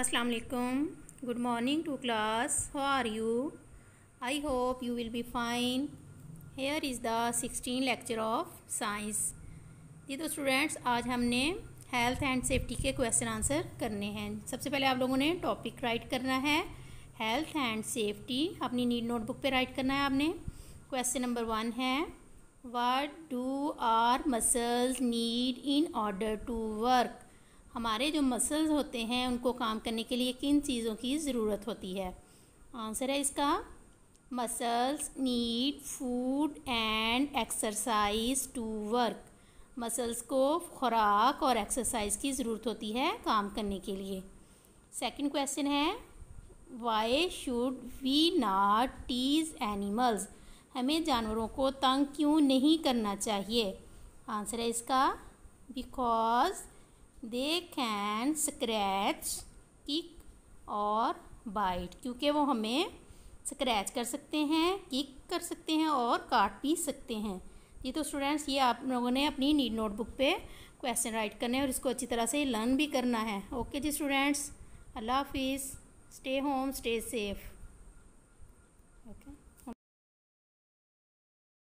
अस्सलाम वालेकुम good morning to class how are you I hope you will be fine here is the sixteen lecture of science ये तो students आज हमने health and safety के question answer करने हैं सबसे पहले आप लोगों ने टॉपिक राइट करना है हेल्थ एंड सेफ्टी अपनी नीड नोटबुक पे राइट करना है आपने क्वेश्चन नंबर वन है what do our muscles need in order to work हमारे जो मसल्स होते हैं उनको काम करने के लिए किन चीज़ों की ज़रूरत होती है आंसर है इसका muscles need food and exercise to work muscles को खुराक और एक्सरसाइज की ज़रूरत होती है काम करने के लिए सेकंड क्वेश्चन है why should we not tease animals हमें जानवरों को तंग क्यों नहीं करना चाहिए आंसर है इसका because they can scratch kick और बाइट क्योंकि वो हमें स्क्रैच कर सकते हैं किक कर सकते हैं और काट भी सकते हैं जी तो स्टूडेंट्स ये आप लोगों ने अपनी नीड नोटबुक पे क्वेश्चन राइट करने हैं और इसको अच्छी तरह से लर्न भी करना है ओके जी स्टूडेंट्स अल्लाह हाफिज़ stay home stay safe okay